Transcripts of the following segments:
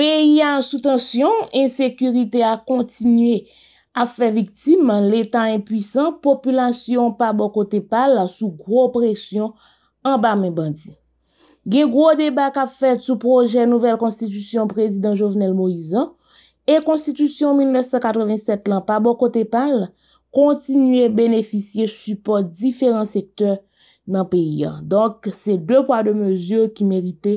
Peye an soutansyon, insekurite a kontinye a fe viktim an letan impwisan, populasyon pa bokote pal sou gro presyon an ba men bandi. Ge gro debak a fet sou proje nouvel konstitusyon prezidant Jovenel Moisan, e konstitusyon 1987 lan pa bokote pal kontinye beneficye supo diferan sektor nan peyi an. Donk, se dekwa de mezur ki merite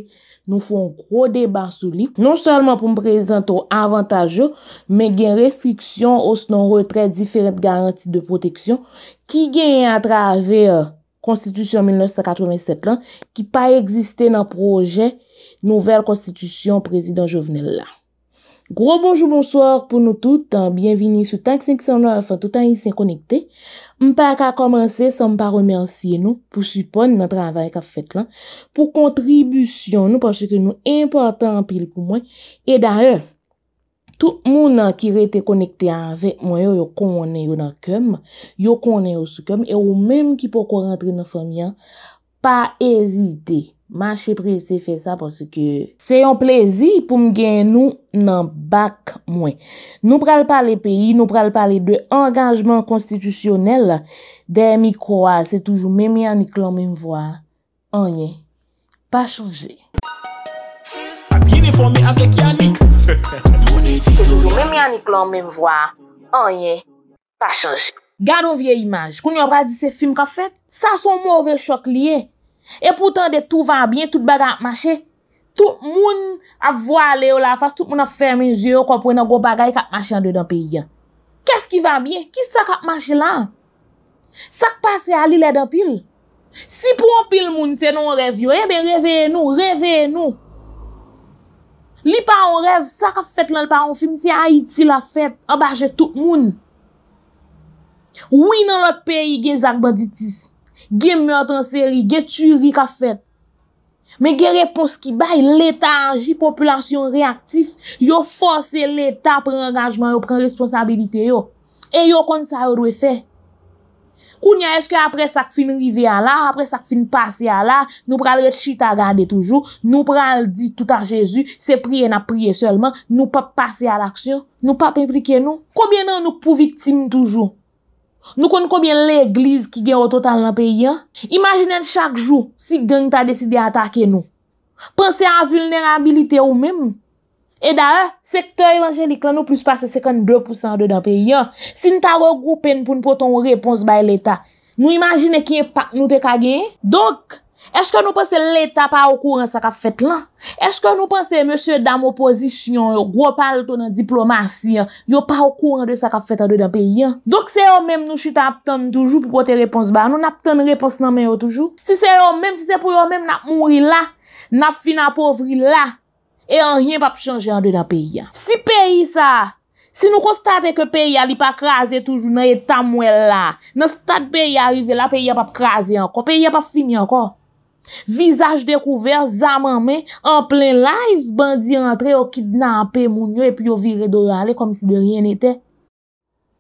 nou foun gro deba sou li. Non salman pou m prezento avantaje, men gen restriksyon os nan retre diferent garanti de proteksyon ki gen atrave euh, konstitusyon 1987 lan, ki pa egziste nan proje nouvel konstitusyon prezident Jovenel la. Gro bonjou, bonsoir pou nou tout, an bienvini sou tank 509, an toutan y se konekte. Mpa ka komanse se mpa remersye nou pou supon nan travay ka fet lan, pou kontribusyon nou pache ke nou impotant pil pou mwen. E daye, tout mounan ki rete konekte anvek mwen yo yo konen yo nan kem, yo konen yo sou kem, e ou menm ki poko rentre nan fanyan, pa ezite. Ma chepre se fe sa pwoske se yon plezi pou mgen nou nan bak mwen. Nou pral pale peyi, nou pral pale de engajman konstitusyonel, de mi kwa se toujou mèmi Yannick lò mèm vwa, anye, pa chanje. Gado vie imaj, koun yon radise film ka fet, sa son mòve chok liye. E poutan de tout van bien, tout bagay ap mache, tout moun avwa le ou la fase, tout moun a fermen zi ou kompwen an go bagay kap mache an dey dan peyi gen. Kes ki van bien? Ki sa kap mache la? Sa k pase alile dan pil? Si pou an pil moun se non rev yo, ebe eh reveye nou, reveye nou. Li pa an rev, sa kap fet lan pa an film se a iti la fet, a baje tout moun. Ou inan lot peyi gen zak banditisme. gen me otran seri, gen tsu ri ka fet. Men gen repons ki bay, leta anji, populasyon reaktif, yo fose leta pren angajman yo, pren responsabilite yo. E yo kont sa yo dwe fe. Koun ya eske apre sak fin rive ala, apre sak fin pase ala, nou pral rechita gade toujou, nou pral di toutan jesu, se priye na priye selman, nou pap pase alaksyon, nou pap implike nou, koubyen nan nou pou vitime toujou. Nou kon konbyen l'eglize ki gen wototan nan pe yon. Imaginen chak jou si gen ta deside atake nou. Pense an vulnerabilite ou men. E da e, sektor evanjenik lan nou plus pase 52% de dan pe yon. Si nou ta wot goupen pou nou poton wot repons bay leta. Nou imagine ki yon pak nou te kage. Donk. Eske nou pense l'Eta pa ou kouran sa ka fet lan? Eske nou pense mèche dam opozisyon, yo gwo pal ton nan diplomasyon, yo pa ou kouran de sa ka fet an do dan peyi? Dok se yo mèm nou chita aptan toujou pou kote repons ba, nou naptan repons nan mèyo toujou? Si se yo mèm, si se pou yo mèm, nap mouri la, nap fina povri la, e an ryen pa p chanje an do dan peyi. Si peyi sa, si nou konstate ke peyi ali pa krasi toujou nan etan mwen la, nan stat peyi arive la, peyi a pa krasi anko, peyi a pa fini anko. Visaj dekouver, zaman men, en plen live, bandi entre, yo kidna anpe moun yo e pi yo vire do yale kom si de ryen ete.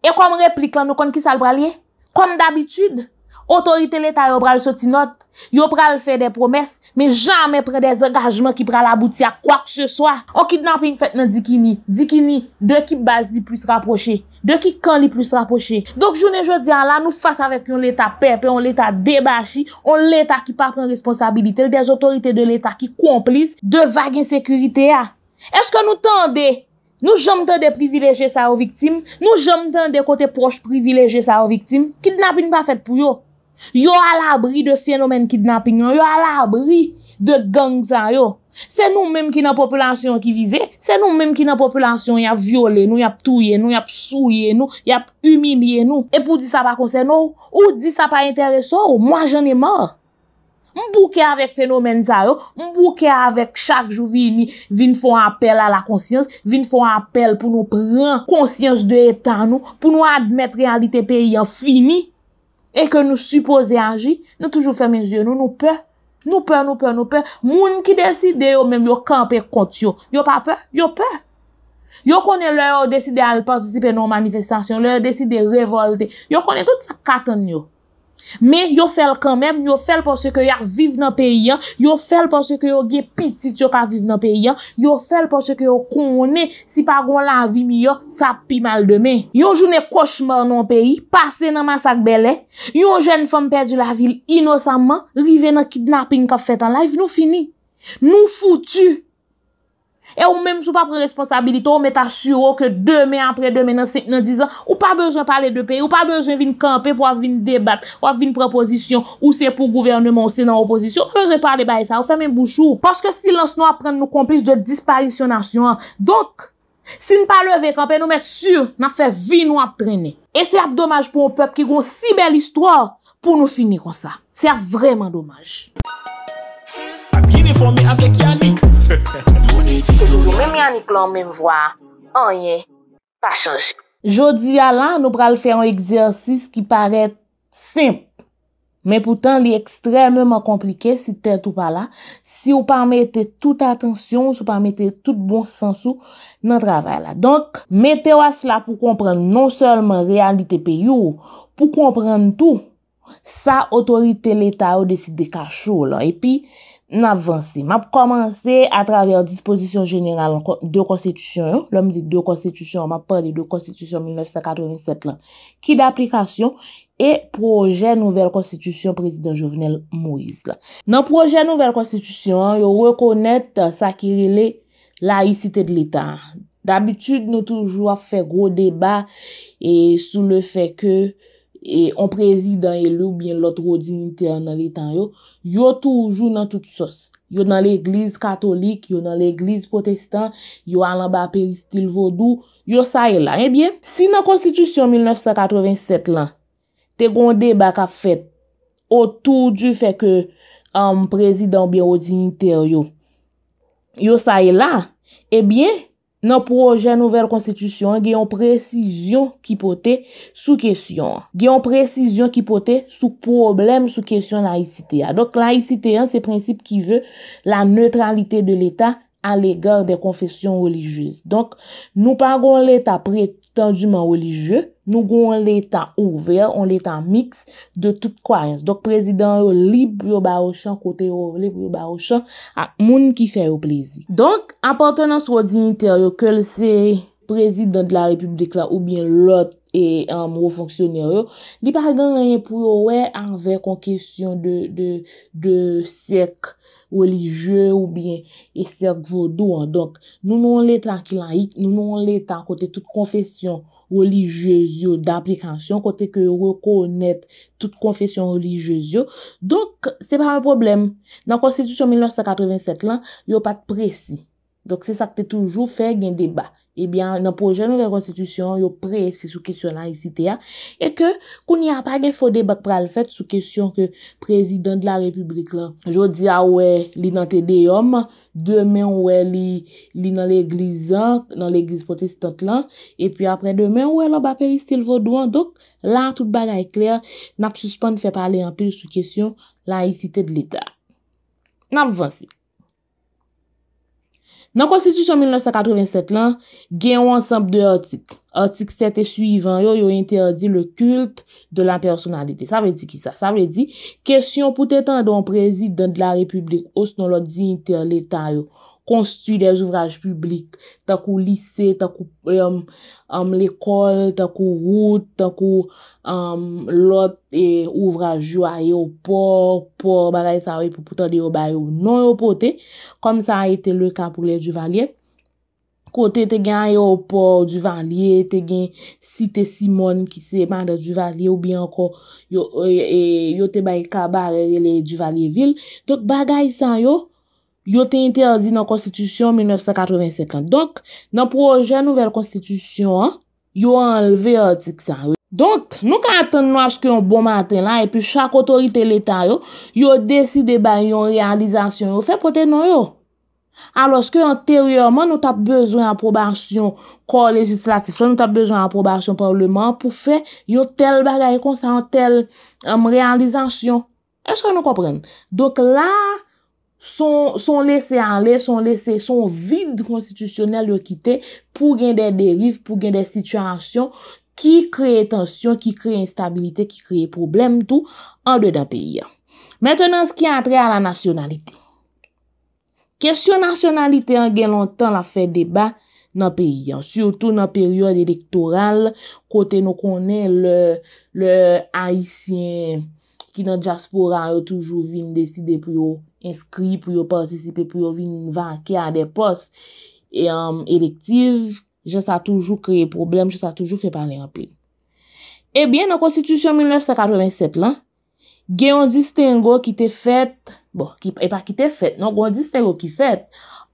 E kom replikan nou kon ki sal pralye, kom d'abitude. Otorite leta yo pral soti not, yo pral fe de promes, me jamen pre de zangajman ki pral abouti a kwa kse swa. O kidnapin fet nan dikini, dikini de ki baz li plus raproche, de ki kan li plus raproche. Dok jounen jodi an la, nou fasa vek yon leta pepe, yon leta debashi, yon leta ki pa pren responsabilite, l dez otorite de leta ki komplis de vagn sekurite a. Eske nou tende, nou jom tende privileje sa yo viktim, nou jom tende kote proche privileje sa yo viktim, kidnapin pa fet pou yo. Yo al abri de fenomen kidnapping yo, yo al abri de gang zan yo. Se nou menm ki nan populasyon ki vize, se nou menm ki nan populasyon yap viole nou, yap touye nou, yap souye nou, yap humilye nou. E pou di sa pa konse nou, ou di sa pa interese ou, mwa jen e mor. Mbouke avèk fenomen zan yo, mbouke avèk chak jou vini, vini fon apel a la konsyans, vini fon apel pou nou pren konsyans de etan nou, pou nou admèt realite pe yon fini. E ke nou suppose anji, nou toujou fermin zyon nou, nou pe. Nou pe, nou pe, nou pe. Moun ki deside yo menm yo kampe kont yo. Yo pa pe, yo pe. Yo konen lò yo deside al partisipe nou manifestasyon, lò yo deside revolte. Yo konen tout sa katon yo. Me, yo fel kanmem, yo fel pou se ke yo a vive nan peyi an, yo fel pou se ke yo ge pitit yo ka vive nan peyi an, yo fel pou se ke yo kone si pa gwa la vi mi yo, sa pi mal deme. Yo jounen koshman nan peyi, pase nan masakbele, yo jounen fom pedi la vil inosanman, rive nan kidnapping ka fetan la, if nou fini, nou foutu. E ou mèm sou pa pre responsabilite Ou mèt asuro ke demè apre demè nan sèk nan dizan Ou pa bejwen pale de pe Ou pa bejwen vin kampe pou av vin debat Ou av vin preposisyon Ou se pou gouvernement se nan oposisyon Ou se pou bejwen pale bay sa Ou se mèm boujou Paske si lans nou apren nou komplis de disparisyonasyon Donk Si nou pa leve kampe nou mèt sur Mè fè vin nou ap trene E se ap dommaj pou ou pep ki goun si bel istwa Pou nou fini kon sa Se ap vreman dommaj Akin informe apèk Yannick Jodi alan nou pral fè an egzersis ki paret simp Men poutan li ekstrem men man komplike si te tou pala Si ou pa mette tout atensyon, si ou pa mette tout bon sensou nan travè la Donk, mette waz la pou kompren non sol men realite pe yo Pou kompren tout Sa otorite leta ou desi de kachou la E pi M'avansi, m'ap komanse a travèl Disposition Générale de Constitution, lòm di Deux Constitution, m'ap pwèl di Deux Constitution 1987 lè, ki d'aplikasyon, e Projet Nouvel Constitution, Prezident Jovenel Moïse lè. Nan Projet Nouvel Constitution, yo rekonèt sakirile laïcité de l'État. D'abitùd nou toujwa fè gro débat sou le fè kè e on prezidant elou bie lotro dinite an nan li tan yo, yo toujou nan tout sos. Yo nan l'egliz katolik, yo nan l'egliz protestant, yo alan ba peristil vodou, yo sa e la. E eh bie, si nan konstitusyon 1987 lan, te gonde baka fet, o toujou feke an um, prezidant bie o dinite yo, yo sa e la, e eh bie, nan proje nouvel konstitusyon, gen yon presizyon ki pote sou kesyon. Gen yon presizyon ki pote sou problem sou kesyon laïcite. Donk laïcite an, se prinsip ki ve la neutralite de l'Etat al egar de konfesyon religyouse. Donk nou paron l'Etat prete tendyman religye, nou goun lè tan ouver, lè tan miks de tout kwaens. Dok prezidant yo li pou yo ba ou chan, kote yo li pou yo ba ou chan, ak moun ki fè yo plezi. Donk, apotenans wadiniter yo, kel se prezidant la republik la, ou bien lot e euh, mou fonksyoner yo, li paragan reyè pou yo wè anver kon kesyon de sèk, ou lije ou byen esek vodo an. Donk, nou nou an letan ki laik, nou nou an letan kote tout konfesyon ou lije yo daplikansyon, kote ke yo rekonet tout konfesyon ou lije yo. Donk, se pa a problem. Dan konstitusyon 1987 lan, yo pat presi. Donk se sakte toujou fe gen deba. Ebyan eh nan projen nouve konstitusyon yo preyesi sou kesyon la isite ya. E ke kouni apage fode bat pral fet sou kesyon ke prezident de la republik la. Jodi ya we li nante dey om. Demen we li nan l'eglizan, nan l'egliz protestant lan. E pi apre demen we lo ba peristil vodouan. Donk la tout bagay kler nap suspande fe pale anpe sou kesyon la isite de l'Etat. Nap vansi. Nan konstitusyon 1987 lan, gen wansamp de otik. Otik 7 e suivan yo, yo interdi le kult de la personalite. Sa ve di ki sa? Sa ve di, kesyon pou te tan don prezident la republik, os non lo di interlétan yo, konstituye des ouvraje publik, takou lise, takou... Am l'ekol, takou gout, takou lot e ouvrajou a yo por, por, bagay sa we pou poutan di yo bay yo nou yo pote. Kom sa a ite lue ka pou le duvalye. Kote te gen a yo por duvalye, te gen site simon ki se man de duvalye ou bian ko e, e, yo te bay ka bare le duvalye vil. Dok bagay sa yo. yo te interdi nan konstitisyon 1985. Donk, nan proje nouvel konstitisyon, yo an leve yon tik san. Donk, nou ka aten nou aske yon bon maten lan epi chak otorite letan yo, yo deside ba yon realizasyon yo fe poten nou yo. Aloske anteriyoman nou tap bezoun aprobasyon kwa legislatif, nou tap bezoun aprobasyon pavleman pou fe yon tel bagay konsant tel mrealizasyon. Um, Eske nou kopren? Donk la, son lese ale, son lese, son vide konstitusyonel yo kite pou gen de derif, pou gen de situasyon ki kreye tensyon, ki kreye instabilite, ki kreye problem tou an de da peyi an. Mètènen, skye atre a la nasyonalite. Kèsyon nasyonalite an gen lontan la fè deba nan peyi an, soutou nan peryode elektoral, kote nou konen le haisyen... Ki nan diaspora yo toujou vin deside pou yo inskri, pou yo partisipe, pou yo vin vake a depos e, um, elektiv. Je sa toujou kreye problem, je sa toujou fe pale yon pli. E bie nan konstitusyon 1987 lan, gen yon diste yon go ki te fet, bon, e pa ki te fet, nan yon diste yon go ki fet,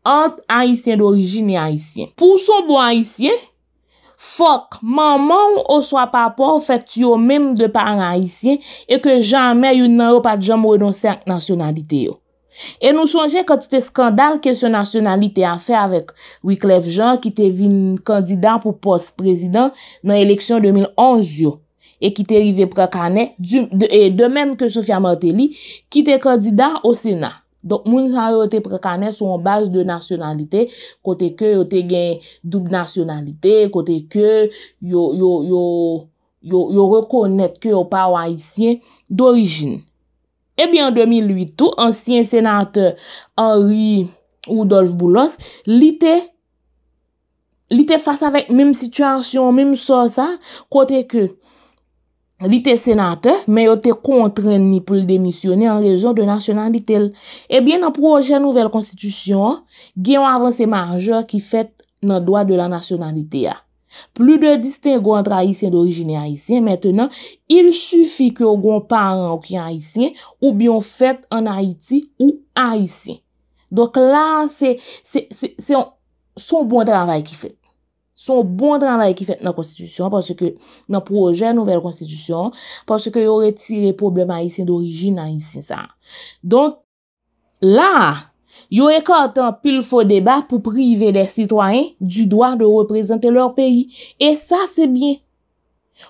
ant haisyen d'origin e haisyen. Pou son bo haisyen? Fok, maman ou swa pa pou ou fet yo mèm de par anayisyen e ke janmè yon nan yo pat janmou yon senk nasyonalite yo. E nou sonjen kwen ti te skandal kwen se nasyonalite a fe avèk Wiklev Jean ki te vin kandida pou pos prezident nan eleksyon 2011 yo. E ki te rive prek anè, de e, mèm ke Sofia Martelly ki te kandida ou sena. Donk mounsa yo te prekanet sou an baje de nationalite, kote ke yote gen dub nationalite, kote ke yo rekonet ke yo pa wajisyen d'orijen. E byan 2008, ansyen senate Henry ou Dolph Boulos, li te fasa vek mêm situasyon, mêm so sa, kote ke. Li te senate, me yo te kontren ni pou l demisyone an rezon de nasyonan di tel. Ebyen nan proje nouvel konstitusyon, gen yon avanse marje ki fet nan doa de la nasyonan di te ya. Plu de distingon traisyen d'origine haisyen, metenen, il sufi ke yon goun paran ou ki haisyen ou bi yon fet an Haiti ou haisyen. Dok la, se yon son bon travay ki fet. Son bon tramvay ki fèt nan konstitisyon, nan proje nouvel konstitisyon, pòsè kè yo retire probleman yisè d'orijin nan yisè sa. Don, la, yo ekantan pil fò debat pou prive de sitwayen du doar de reprezentè lòr peyi. E sa, se bie.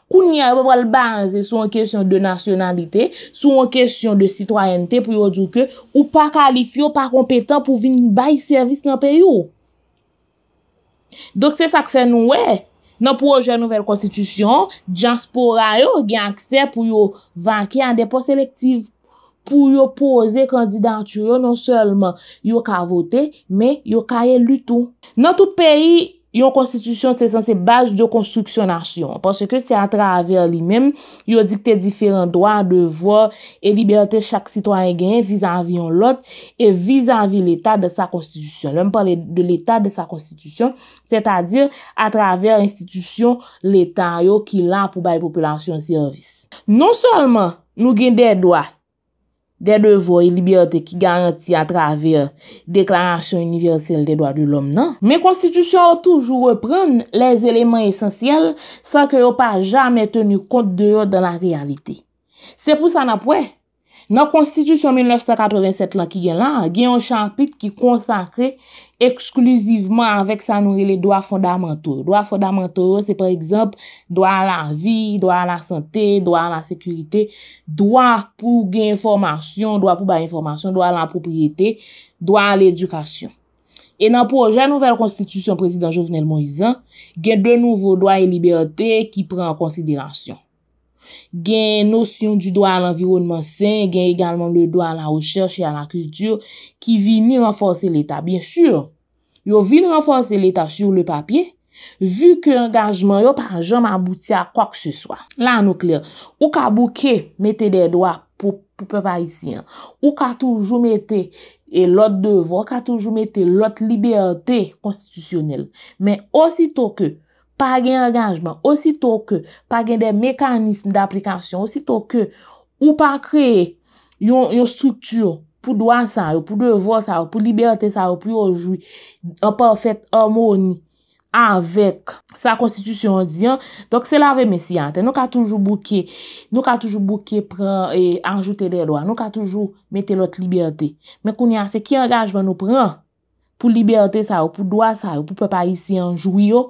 Kou ni a yop wòl baze sou an kesyon de nasyonalite, sou an kesyon de sitwayen te pou yo djouke, ou pa kalifyo, pa kompetan pou vin ba yi servis nan peyi yo. Dok se sakse nou we, nan pou oje nouvel konstitusyon, jan spora yo, genk se pou yo vanki an depo selektiv, pou yo pose kandidantyo yo, non selman yo ka vote, men yo ka ye luto. Non tou peyi, yon konstitisyon se sanse baje de konstiksyonasyon. Pwase ke se atraver li mem, yon dikte diferent doan, devor, e liberte chak sitwany genye vizanvi yon lot, e vizanvi l'etat de sa konstitisyon. Lèm pale de l'etat de sa konstitisyon, se ta dir atraver institisyon l'etan yo ki lan pou baye populasyon servis. Non solman nou gen de doan, de devoye libyate ki garanti a travir deklarasyon universel de doa du lom nan. Men konstitusyon ou toujou repren les elemen esensyel san ke ou pa jamen tenu kont deyo dan la realite. Se pou sa nan pouè, Nan konstitusyon 1987 la ki gen la, gen yon champit ki konsakre eksklusivman avèk sa noure le doa fondamentou. Doa fondamentou se par exemple doa la vi, doa la sante, doa la sekurite, doa pou gen informasyon, doa pou bay informasyon, doa la propriyete, doa l'edukasyon. E nan proje nouvel konstitusyon prezident Jovenel Moisan, gen de nouvo doa e liberte ki pren konsiderasyon. gen nosyon du doan l'environman sen, gen egalman le doan la oucheche ya la kultur, ki vi ni renfonse l'Etat. Bien sur, yo vi ni renfonse l'Etat sur le papye, vu ke engajman yo pa jom abouti a kwa kse swa. La anoukler, ou ka bouke mette de doan pou pepa isi, ou ka toujou mette l'ot devon, ou ka toujou mette l'ot liberte konstitusyonel. Men osito ke pa gen anganjman, osito ke pa gen de mekanisme d'aplikasyon, osito ke ou pa kre yon struktur pou doan sa yo, pou devon sa yo, pou liberte sa yo, pou yo jwi an pa fèt an moun avèk sa konstitusyon diyan. Dok se la ve mesi yante, nou ka toujou bouke, nou ka toujou bouke pran e anjoute de doan, nou ka toujou mette lot liberte. Men koun yase ki anganjman nou pran pou liberte sa yo, pou doan sa yo, pou pepa isi anjou yo,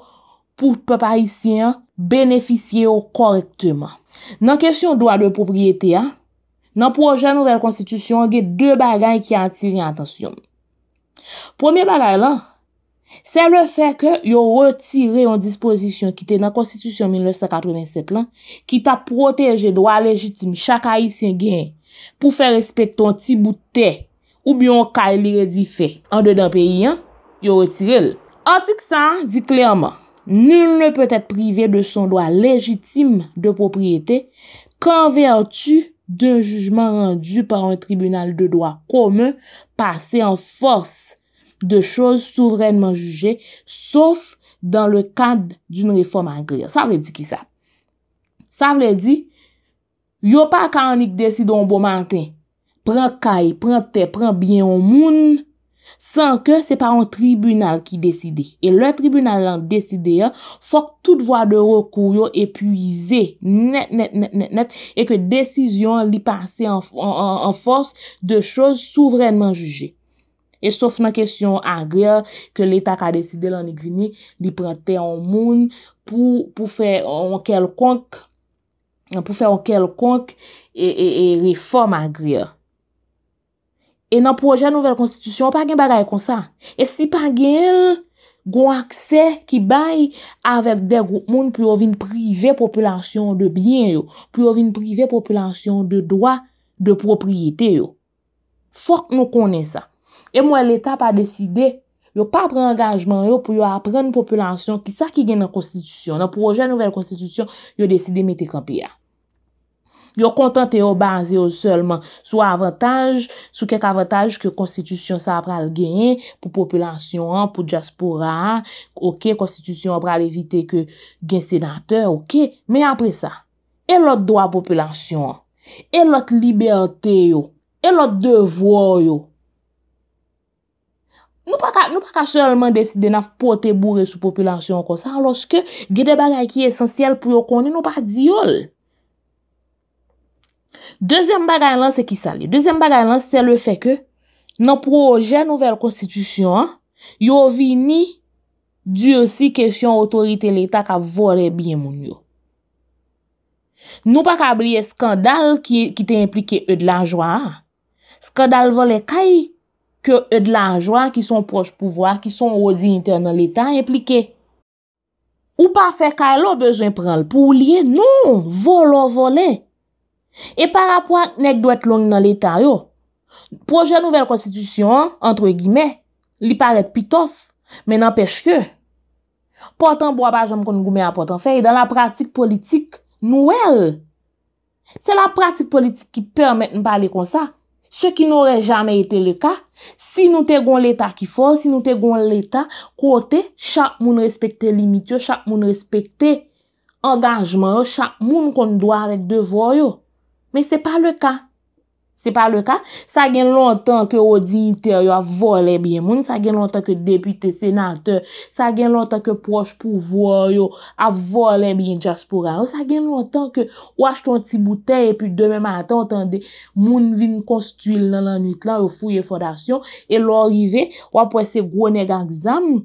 pou pepe Aisyen beneficye yo korekteman. Nan kesyon doa de popriyete ya, nan proje nouvel konstitusyon, gen dwe bagay ki an tir yon atasyon. Premier bagay lan, se le fe ke yo retire yon disposisyon ki te nan konstitusyon 1987 lan, ki ta proteje doa legitime chak Aisyen gen pou fe respet ton ti boutè ou bi yon kay li redife an de dan peyi ya, yo retirel. Antik san, di kliyaman, nil ne peut être privé de son droit légitime de propriété qu'en vertu d'un jugement rendu par un tribunal de droit commun passé en force de choses souverainement jugées sauf dans le cadre d'une réforme agréable. Ça voulait dire qui ça? Ça voulait dire, yo pas quand on y décide on ne peut pas mentir. Prends caille, prends tes, prends bien au monde San ke se pa an tribunal ki deside. E le tribunal an deside ya, fok tout vwa de rokou yo epuize net net net net net net e ke desisyon li pase an fos de chos souvrenman juje. E sof nan kesyon agrior ke l'Etat ka deside l'anigvini li prete an moun pou fe an kelkonk pou fe an kelkonk e, e, e reform agrior. E nan proje nouvel konstitisyon, pa gen bagay kon sa. E si pa gen, gwen akse ki bay avèk de group moun pou yo vin prive populasyon de biyen yo, pou yo vin prive populasyon de doa, de propriyete yo. Fok nou konen sa. E mwen l'etap a deside, yo pa pren engajman yo pou yo apren populasyon ki sa ki gen nan konstitisyon. Nan proje nouvel konstitisyon, yo deside meti kapi ya. yo kontante yo banze yo selman sou avataj, sou kek avataj ke konstitisyon sa pral genye pou populasyon, pou diaspora ok, konstitisyon pral evite ke gen sedante, ok me apre sa, e lot do a populasyon, e lot liberte yo, e lot devoy yo nou pa ka selman deside naf pote bourre sou populasyon kon sa, loske gede bagay ki esensyel pou yo konen nou pa di yol Dezem bagay lan se ki sali. Dezem bagay lan se se le feke nan proje nouvel konstitusyon yo vini di osi kesyon otorite l'Etat ka vore bien moun yo. Nou pa kabliye skandal ki te implike e de lanjwa. Skandal vole kai ke e de lanjwa ki son proj pouvoa ki son odi interne l'Etat implike. Ou pa fe kailo bezwen pral pou liye. Nou, volo vole. E para pwa nek dwe loun nan l'Etat yo, proje nouvel konstitusyon, entre gimè, li paret pitof, men an pech ke, portan bo apajan m kon goume apotan fe, e dan la pratik politik nou el. Se la pratik politik ki permette m pale kon sa, se ki nou re janme ete le ka, si nou te goun l'Etat ki fò, si nou te goun l'Etat, kote, chak moun respekte limit yo, chak moun respekte engajman yo, chak moun kon dwa rek devò yo. Men se pa le ka. Se pa le ka. Sa gen lontan ke o dignite yo avole biye moun. Sa gen lontan ke depite senate. Sa gen lontan ke proche pouvo yo avole biye jaspura. Sa gen lontan ke wache ton ti bouteye. E pi deme matan otan de moun vin konstuil nan lan nit la. Yo fouye fondasyon. E lor ive wapwese gwo neg aksam.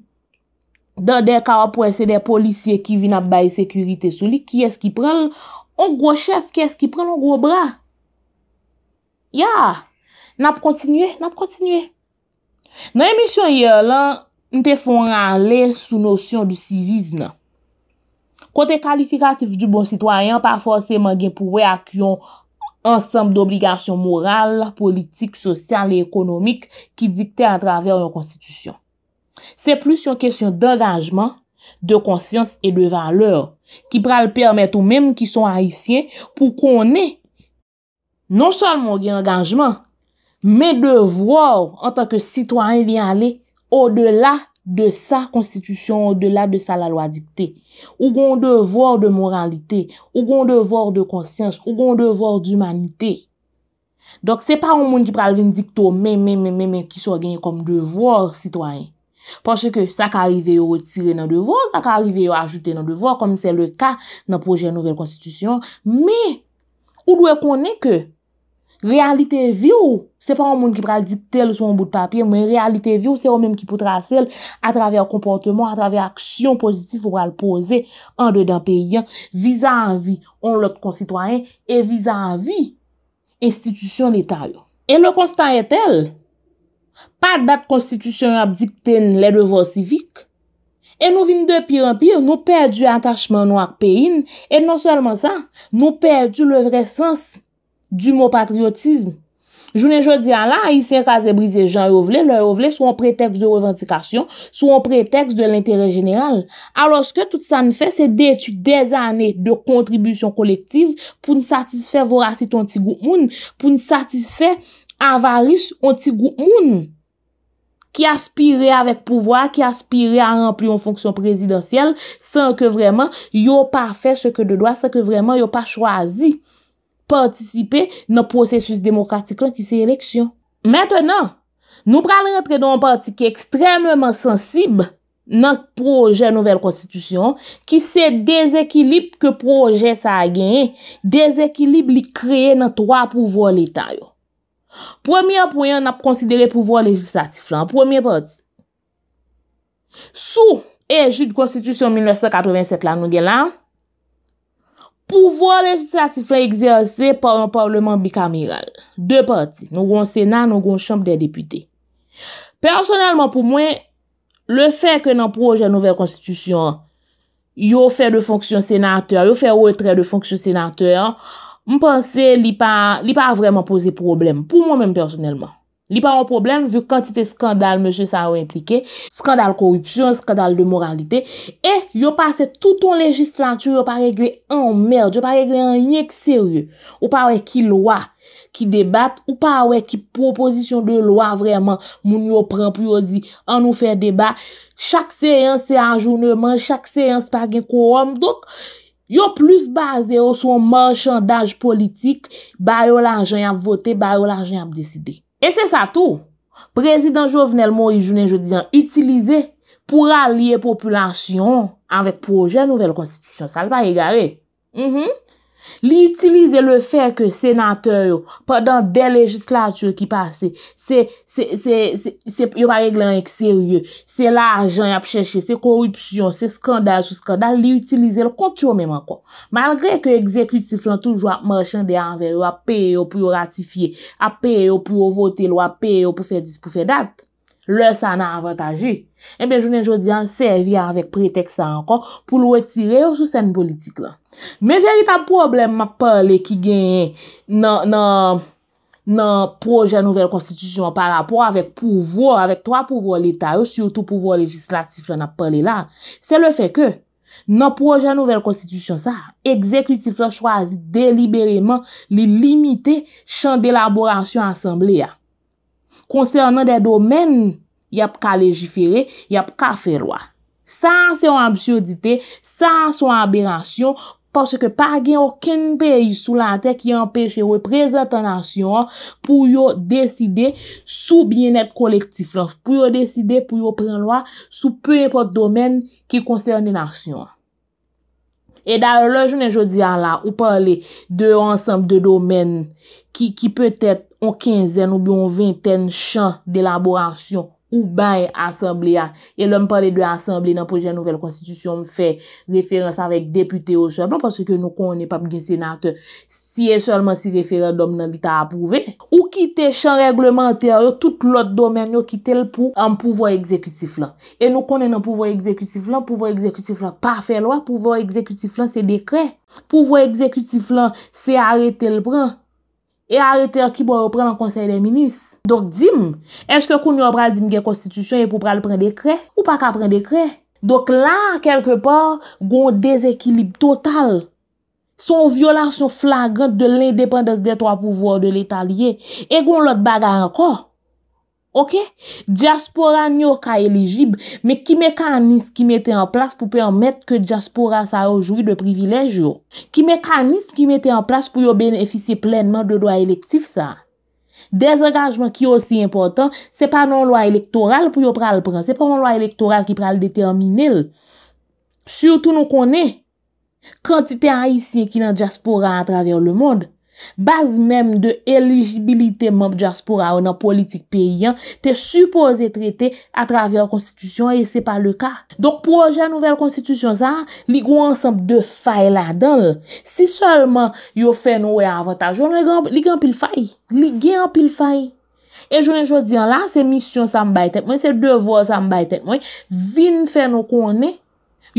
Dande ka wapwese de polisye ki vin apbay sekurite sou li. Ki eski prel? On gwo chef, kes ki pren on gwo bra? Ya, nap kontinue, nap kontinue. Nan emisyon ye lan, nte fon rale sou nosyon di civizm nan. Kote kalifikatif di bon sitwayan, pa force man gen pou we ak yon ensembe d'obligasyon moral, politik, sosyal, ekonomik ki dikte a draver yon konstitusyon. Se plus yon kesyon d'engajman, de konsyans e de valeur, ki pral permèt ou mèm ki son haïsyen pou konè non sol moun gen angajman, mè devòr an tan ke sitwany li alè ou dè la de sa konstitüsyon, ou dè la de sa lalwa diktè, ou goun devòr de moralité, ou goun devòr de konsyans, ou goun devòr d'umanité. Dok se pa ou moun ki pral vin diktò mè mè mè mè mè ki son gen kom devòr sitwany. Panche ke, sa ka arrive yo retire nan devon, sa ka arrive yo ajoute nan devon, kom se le ka nan proje nouvel konstitusyon. Me, ou lwe konen ke, realite vi ou, se pa ou moun ki pral di tel sou an bout papir, men realite vi ou, se ou menm ki poutra sel, a traver komportemon, a traver aksyon pozitif ou pral pose, an dedan pe yon, viza an vi, on lòk konsitwayen, e viza an vi, institusyon l'Etat yo. E lòk konstitwayen tel, pa dat konstitusyon abdikten le devon sivik. E nou vin de pire en pire, nou perdu antachman nou ak peyin, e non salman sa, nou perdu le vre sens du mou patriotism. Jounen jodi an la, yi se rase brise jan yovle, le yovle sou an preteks de revantikasyon, sou an preteks de l'interè genyal. Alors, skè tout sa n'fè, se detu des anè de kontribusyon kolektiv pou n'satisfe vorasi ton tigou moun, pou n'satisfe avaris onti gout moun ki aspirè avèk pouvoi, ki aspirè a rempli an fonksyon prezidansyel san ke vreman yo pa fè seke de doa, san ke vreman yo pa chwazi patisipe nan prosesus demokratik lan ki se eleksyon. Mètènan, nou pral rentre do an pati ki ekstremèman sensib nan proje nouvel konstitusyon ki se dezekilip ke proje sa a genye, dezekilip li kreye nan 3 pouvoi l'Etat yo. Premier point na konsidere pouvoi legislatif la. Premier point. Sou e jid konstitusyon 1987 la nou gen lan, pouvoi legislatif la egzerse par an parleman bikamiral. De part, nou goun senan, nou goun chanp de depute. Personelman pou mwen, le fè ke nan proje nouvel konstitusyon, yo fè de fonksyon senateur, yo fè wè trè de fonksyon senateur, Mpense li pa vreman pose problem, pou mwen men personelman. Li pa wè problem, vwe kantite skandal mwen se sa wè implike, skandal korupsyon, skandal de moralite, e yo pase tout ton legislantur yo pa regle an mèrd, yo pa regle an yèk seryè, ou pa wè ki loa ki debat, ou pa wè ki proposisyon de loa vreman moun yo pran pou yo di an nou fè debat. Chak se yon se an jounèman, chak se yon se pa gen kou wèm, dok. Yo plus base yo sou manchandaj politik, bayo l'anjen yon ap vote, bayo l'anjen yon ap deside. E se sa tou, prezident Jovenel Morijounen, je diyan, itilize pou ralye populasyon anvek proje nouvel konstitusyon. Salba ye gare. Mm-hmm. Li utilize le fe ke senate yo, padan de legislature ki pase, se yo pa regle an ek serye, se la ajan ap cheshe, se korupsyon, se skandal sou skandal, li utilize le kontyo menman kon. Malgre ke exekutif lan toujwa marchande anve, yo ap pe yo pou yo ratifiye, ap pe yo pou yo vote, yo ap pe yo pou fe dis pou fe datte. Le sa nan avantaje, e ben jounen joudian servya avèk preteks sa ankon pou lou etire ou sou sen politik la. Men verita problem ma pale ki gen nan proje nouvel konstitusyon pa rapor avèk pouvo, avèk 3 pouvo l'Etat ou surtout pouvo legislatif la na pale la, se le fe ke nan proje nouvel konstitusyon sa, ekzekutif la chwazi delibereman li limite chan delaborasyon asemble ya. konsernan de domen yap ka legifere, yap ka ferwa. San se an absurdite, san se an aberansyon, porske pa gen okin peyi sou lan te ki an peche we prezat an ansyon pou yo deside sou bine net kolektif. Pou yo deside, pou yo pren loa sou peye pot domen ki konsernan an ansyon. E da yo la, jounen jodi an la, ou pale de ansanp de domen ki peutet yon kinzen ou biyon vinten chan d'elaborasyon ou bay asemble ya. E lèm pale dwe asemble nan proje nouvel konstitusyon mfe referans avèk depute ou soya. Panse ke nou konen pap gen senate siye solman si referan dom nan lita apouve. Ou kite chan reglemente yo, tout lot domen yo kite l pou an pouvoi ekzekutif lan. E nou konen an pouvoi ekzekutif lan, pouvoi ekzekutif lan pa fe lwa, pouvoi ekzekutif lan se dekre. Pouvoi ekzekutif lan se arete l pran. E a rete a ki pou repren an konsey de minis. Dok dim, eske kon yo pral dim gen konstitusyon e pou pral pren dekre? Ou pa ka pren dekre? Dok la, kelke por, goun dezekilib total. Son violasyon flagrant de l'independens de to apouvoir de l'Etalye e goun lot bagar akon. Ok? Djaspora nyo ka elegib, me ki mekanisme ki mette an plas pou pe an mette ke Djaspora sa yo juri de privilej yo. Ki mekanisme ki mette an plas pou yo benefisye plenman de doa elektif sa. Dezengajman ki osi important, se pa nan loa elektoral pou yo pral pran, se pa nan loa elektoral ki pral determine l. Surtou nou konen, kantite an isye ki nan Djaspora a travèl le mond. Baz mèm de eligibilite mòp jaspoura ou nan politik peyyan te supose trete a travè an konstitusyon e se pa le ka. Donk proje nouvel konstitusyon sa, li gwen ansemp de fay la donl. Si solman yo fè nou e avatajon, li gen apil fay. Li gen apil fay. E jounen joun diyan la, se misyon sa mbay tek mwen, se devò sa mbay tek mwen, vin fè nou konen.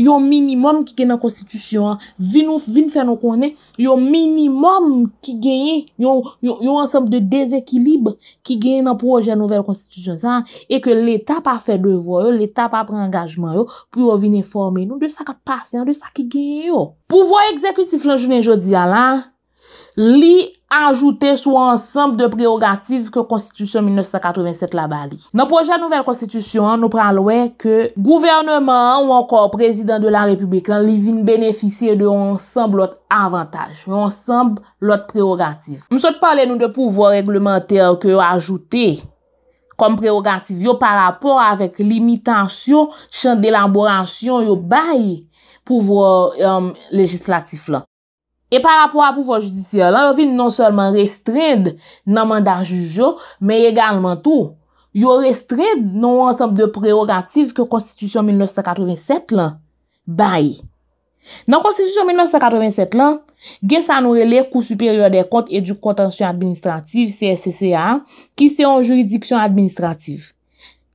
Yon minimum ki gen nan konstitisyon, vin fè nou konen, yon minimum ki genye, yon ansem de dezekilib ki genye nan proje nouvel konstitisyon san, e ke l'Etat pa fè devò yo, l'Etat pa pren angajman yo, pou yo vin informe nou, de sa ka passe, de sa ki genye yo. Pouvoi ekzekwisi flanjounen jodi ala, li ajoute sou ansamb de prerogative ke konstitusyon 1987 la bali. Nan proje nouvel konstitusyon nou pralwe ke gouvernement ou ankor prezident de la republikan li vin benefise de ansamb lot avantage, ansamb lot prerogative. M sou te pale nou de pouvoi reglementer ke yo ajoute kom prerogative yo par rapport avek limitansyon chan delaborasyon yo bay pouvoi euh, legislatif la. E pa rapor apou fon judisyon lan, yo fin non solman restrend nan mandaj jujou, men egalman tou, yo restrend nan wansanp de prerogatif ke konstitusyon 1987 lan, bay. Nan konstitusyon 1987 lan, gen sa nou rele kou superior de kont edu kontansyon administrativ CSCCA, ki se yon juridiksyon administrativ.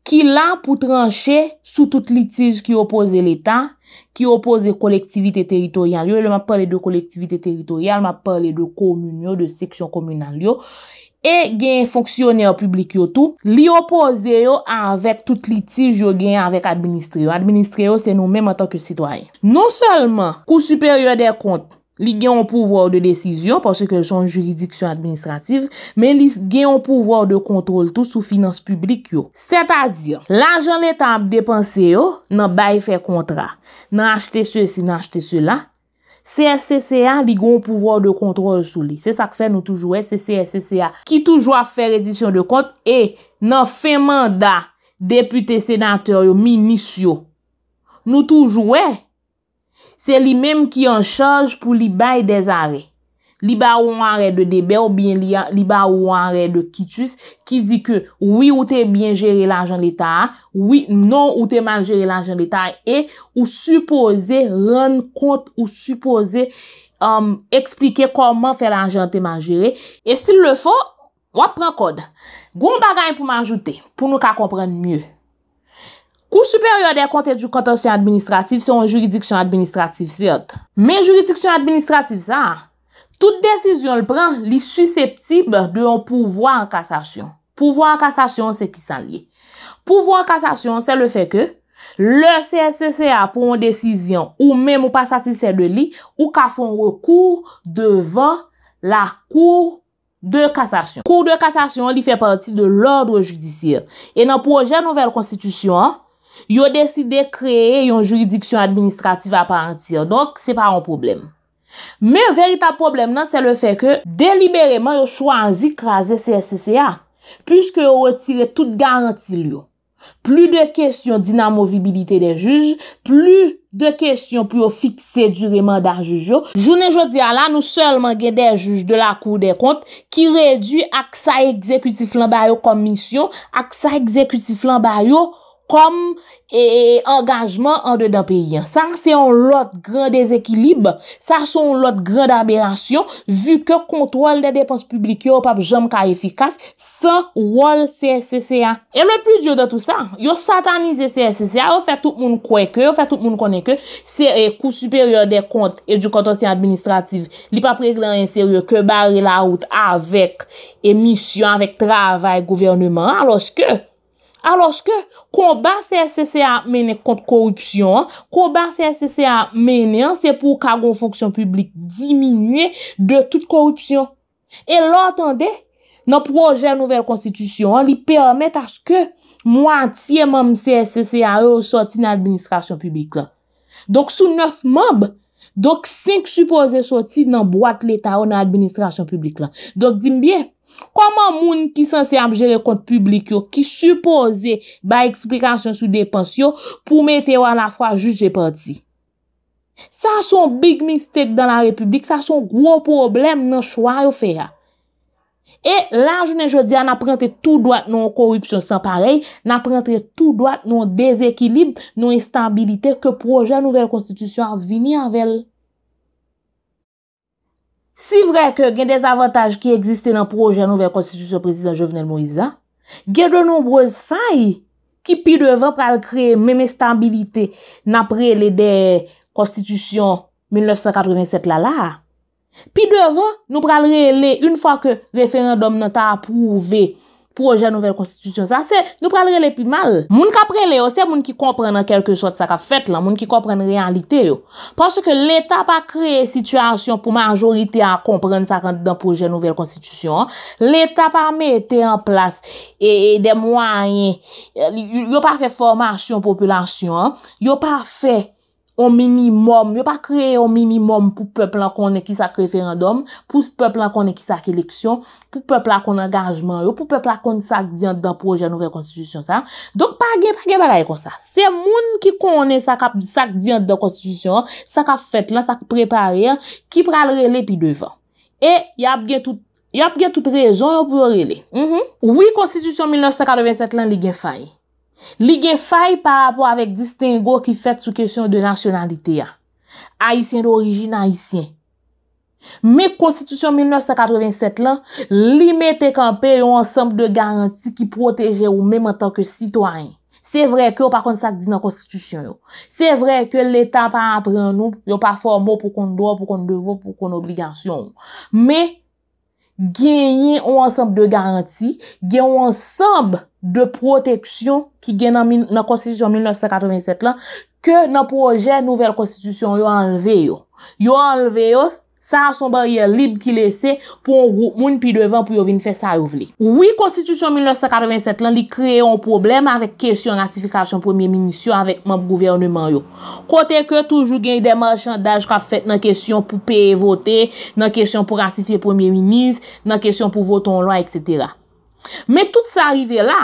ki la pou tranche sou tout litij ki opoze l'Etat, ki opoze kolektivite teritorial yo, el ma pale de kolektivite teritorial, ma pale de komun yo, de seksyon komunal yo, e gen foksyone yo publik yo tou, li opoze yo avèk tout litij yo gen avèk administre yo. Administre yo se nou menm antaw ke sitwaye. Non salman kou superior der konti, li gen yon pouvor de desisyon porsè ke son juridiksyon administrativ men li gen yon pouvor de kontrol tout sou finans publik yo set a dir, la jan etan ap depanse yo nan bay fè kontra nan achete sou si, nan achete sou la CSCCA li gen yon pouvor de kontrol sou li, se sak fè nou toujou S-C-S-C-C-A, ki toujou a fè redisyon de kont, e nan fè manda depute senateur yo, minis yo nou toujou e Se li menm ki yon chanj pou li bay dezare. Li ba ou anre de debe ou bien li ba ou anre de kitus ki zi ke oui ou te byen jere l'anjen l'Etat, oui non ou te man jere l'anjen l'Etat e ou supose ren kont ou supose um, eksplike koman fe l'anjen te man jere. E si le fo, wap pran kod. Goun bagay pou man jute, pou nou ka komprenn mye. Kou superior de kontensyon administratif son juridiksyon administratif cert. Men juridiksyon administratif sa, tout desisyon l pran li susceptib de an pouvoi an kasasyon. Pouvoi an kasasyon se ki san li. Pouvoi an kasasyon se le fe ke le CSCCA pou an desisyon ou men mou pasatise de li ou ka fon re kou devan la kou de kasasyon. Kou de kasasyon li fe parti de l'ordre judisyon e nan pouje nouvel konstitusyon yo deside kreye yon juridiksyon administrativ apantir. Donk, se pa yon problem. Me, verita problem nan, se le fe ke delibereman yo chwanzi kraze CSCCA. Puske yo retire tout garantil yo. Plu de kesyon dinamovibilite de juj, plu de kesyon pou yo fikse dureman dan juj yo. Jounen jodi ala, nou selman gen de juj de la kou de kont ki redu aksa ekzekutif lan bayo komisyon, aksa ekzekutif lan bayo komisyon. kom e engajman an de da peyen. San se yon lot gran dez ekilib, san son lot gran d'aberasyon, vu ke kontrol de depons publikyo ou pap jom ka efikas, san wol CSCCA. E le pli diyo de tout san, yo satanize CSCCA, yo fe tout moun kweke, yo fe tout moun koneke, se e eh, kou superior de kont, edu kontonsi administrativ, li pap reklan inseryo, ke bari la out, avek emisyon, avek travay, gouvernement, alos ke, Aloske, konba CSCC a mene kont korupsyon, konba CSCC a mene, se pou kagon fonksyon publik diminye de tout korupsyon. E lantande, nan proje nouvel konstitusyon, li peremet aske mwantye mwam CSCC a yo soti nan administrasyon publik la. Donk sou 9 mob, donk 5 supose soti nan boat leta yo nan administrasyon publik la. Donk di mbyen. Koman moun ki sanse ap jere kont publik yo ki supoze ba eksplikasyon sou depens yo pou mete yo an la fwa jute jepoti? Sa son big mistake dan la republik, sa son gro problem nan chwa yo feya. E la jounen jodi an ap rente tou doat nou korupsyon san parey, nan ap rente tou doat nou dezekilib, nou instabilite ke proje nouvel konstitusyon vini anvel. Si vre ke gen dez avantaj ki egziste nan proje nouve konstitusyon prezident Jovenel Moïse, gen de noubrez fay ki pi devan pral kreye menestabilite nan prele de konstitusyon 1987 la la, pi devan nou pral rele yon fwa ke referendom nan ta apouve Proje nouvel konstitisyon sa se nou pralrele pi mal. Moun ka prele yo se moun ki komprene kelke sot sa ka fet la, moun ki komprene realite yo. Paske l'Etat pa kreye situasyon pou majorite a komprene sa kan dan proje nouvel konstitisyon, l'Etat pa me ete en plas e, e de mwanyen yo pa fe formasyon populasyon, yo pa fe O minimum, yo pa kreye o minimum pou pepl la konen ki sa kreferendom, pou se pepl la konen ki sa keleksyon, pou pepl la konen engajman yo, pou pepl la konen sa ak diyan dan proje nouwe konstitusyon sa. Donk pa gen, pa gen bagay kon sa. Se moun ki konen sa ak diyan dan konstitusyon, sa ka fet lan, sa ki preparer, ki pral rele pi devan. E, yap gen tout, yap gen tout rejon yo pou rele. Mhm. Ouwi konstitusyon 1987 lan li gen fayi. Li gen faye par rapport avèk distingo ki fèt sou kesyon de nasyonalite ya. Haitien d'origin haitien. Me konstitusyon 1987 lan, li mette kanpe yo ansemp de garanti ki proteje yo mèm an tanke sitwany. Se vre ke yo pa konti sa ki di nan konstitusyon yo. Se vre ke l'Etat pa apren nou, yo pa fòmò pou kon do, pou kon devò, pou kon obligasyon yo. Me... genye ou ansamb de garanti, genye ou ansamb de proteksyon ki gen nan konstitusyon 1987 lan, ke nan proje nouvel konstitusyon yo anleve yo. Yo anleve yo, Sa a son barye libe ki lese pou yon group moun pi devan pou yon vin fè sa youvle. Ouwi, konstitusyon 1987 lan li kreye yon problem avèk kèsyon ratifikasyon premier minisyon avèk moun gouvernement yon. Kote ke toujou gen yon demarchandaj ka fèt nan kèsyon pou pèye votè, nan kèsyon pou ratifikasyon premier minisyon, nan kèsyon pou voton lwa, etc. Men tout sa arrive la,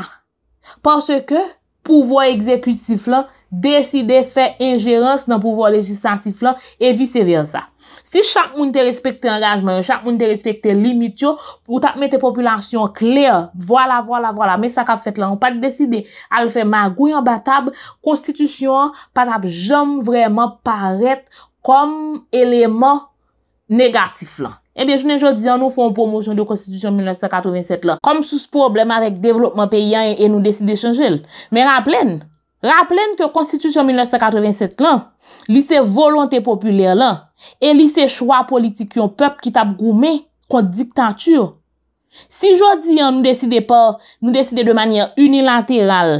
parce ke pouvoi ekzekutif lan, deside fè ingerans nan pouvo legislatif lan, e vissever sa. Si chak moun te respekte engajman, chak moun te respekte limit yo, pou tap mè te populasyon kler, voilà, voilà, voilà, mè sa kap fèt lan, ou pat deside al fè magouyan batab, konstitusyon patab jom vreman paret kom eleman negatif lan. Ebe, eh jounen jò diyan nou fon promosyon de konstitusyon 1987 la, kom sou s problem avèk devlopman peyyan e nou deside chanjel. Mè ran plèn, Rappelen ke konstitusyon 1987 lan, li se volante populer lan, e li se chwa politik yon pep ki tab goume kont diktatur. Si jodi yon nou deside pa, nou deside de manyer unilateral,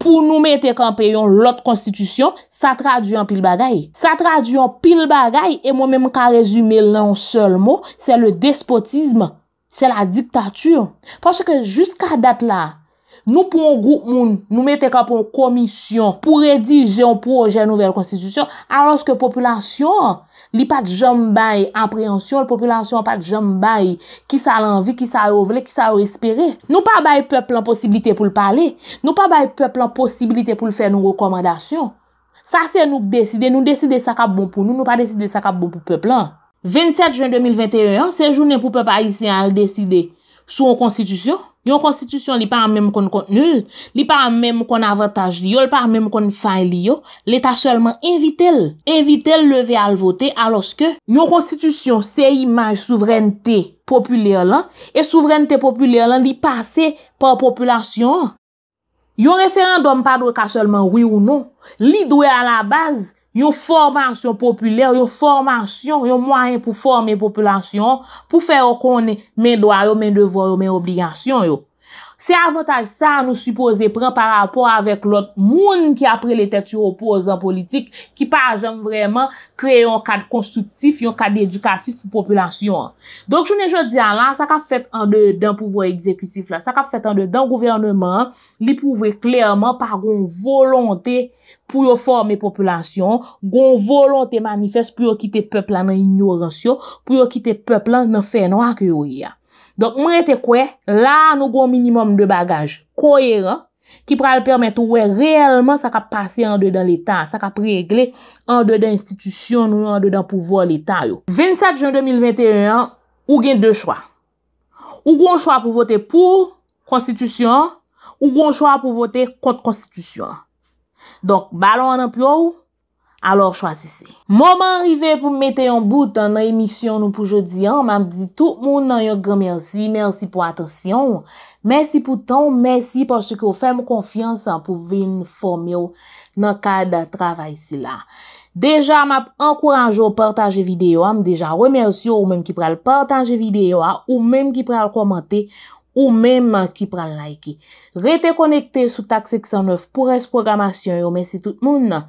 pou nou mette kan peyon lot konstitusyon, sa traduyon pil bagay. Sa traduyon pil bagay, e mwen menm kan rezume lan sol mo, se le despotisme, se la diktatur. Pon se ke jiska dat la, Nou pou an gout moun, nou mette ka pou an komisyon, pou redi, jè an pou, jè an nouvel konstitusyon, alòs ke populasyon li pat jom bay apreyansyon, populasyon pat jom bay ki sa lanvi, ki sa yo vle, ki sa yo espere. Nou pa bay pepl an posibilite pou l'pale, nou pa bay pepl an posibilite pou l'fè nou rekomandasyon. Sa se nou deside, nou deside sa ka bon pou nou, nou pa deside sa ka bon pou pepl an. 27 joun 2021, se jounen pou pep ayisyen an l'deside sou an konstitusyon, Yon konstitusyon li pa an mèm kon kontenul, li pa an mèm kon avantaj li yo, li pa an mèm kon fay li yo, li ta sèlman evite l, evite l leve al vote aloske yon konstitusyon se imaj souvrente populèr lan e souvrente populèr lan li pase pa an populasyon. Yon referendom pa dwe ka sèlman wè ou non, li dwe a la bazë, Yon formasyon populè, yon formasyon, yon mwayen pou forme populasyon pou fè okone men doyo, men devoyo, men obligasyon yo. Se avantaj sa nou supose pren par rapport avèk lot moun ki apre le tetu opozan politik, ki pa jen vreman kreye yon kad konstruktif, yon kad edukatif pou populasyon. Donk jounen jò diyan lan, sa ka fèt an de dan pouvoi exekutif lan, sa ka fèt an de dan gouvernement, li pouve klerman pa goun volonte pou yo forme populasyon, goun volonte manifest pou yo kite peplan nan ignorasyon, pou yo kite peplan nan fè nan akriyo yon. Donk mwen te kwe, la nou gwen minimum de bagaj koheran ki pral permit ouwe reyelman sa ka pase an de dan l'Etat. Sa ka pregle an de dan institisyon ou an de dan pouvo l'Etat yo. 27 jan 2021, ou gen de chwa. Ou gwen chwa pou vote pou konstitusyon, ou gwen chwa pou vote kont konstitusyon. Donk balon an an pyo ou? alor chwasi si. Moman rive pou mwete yon bout nan emisyon nou pou jodi an, m am di tout moun nan yon gre mersi, mersi pou atasyon, mersi pou ton, mersi pou seke ou fèm konfiansan pou vin fòm yo nan kade travay si la. Deja m ap ankouranjo portaje videyo, m deja remersi ou mèm ki pral portaje videyo, ou mèm ki pral komante, ou mèm ki pral like. Repè konekte sou tak 609 pou res programasyon yo, mersi tout moun nan.